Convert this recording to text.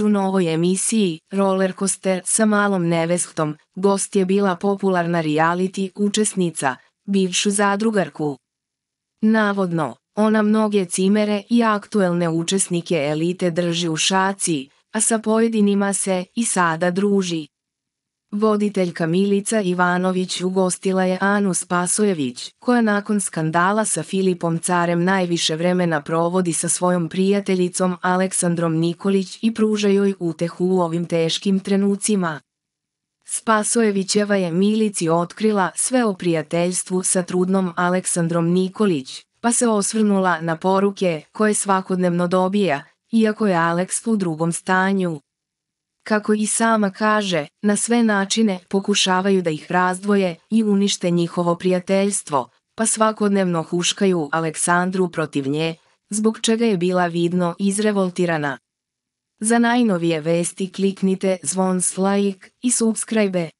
u novoj emisiji Rollercoaster sa malom nevestom, gost je bila popularna reality učesnica, bivšu zadrugarku. Navodno, ona mnoge cimere i aktuelne učesnike elite drži u šaci, a sa pojedinima se i sada druži. Voditeljka Milica Ivanović ugostila je Anu Spasojević, koja nakon skandala sa Filipom Carem najviše vremena provodi sa svojom prijateljicom Aleksandrom Nikolić i pruža joj utehu u ovim teškim trenucima. Spasojevićeva je Milici otkrila sve o prijateljstvu sa trudnom Aleksandrom Nikolić, pa se osvrnula na poruke koje svakodnevno dobija, iako je Aleks u drugom stanju. Kako i sama kaže, na sve načine pokušavaju da ih razdvoje i unište njihovo prijateljstvo, pa svakodnevno huškaju Aleksandru protiv nje, zbog čega je bila vidno izrevoltirana. Za najnovije vesti kliknite zvon s like i subscribe.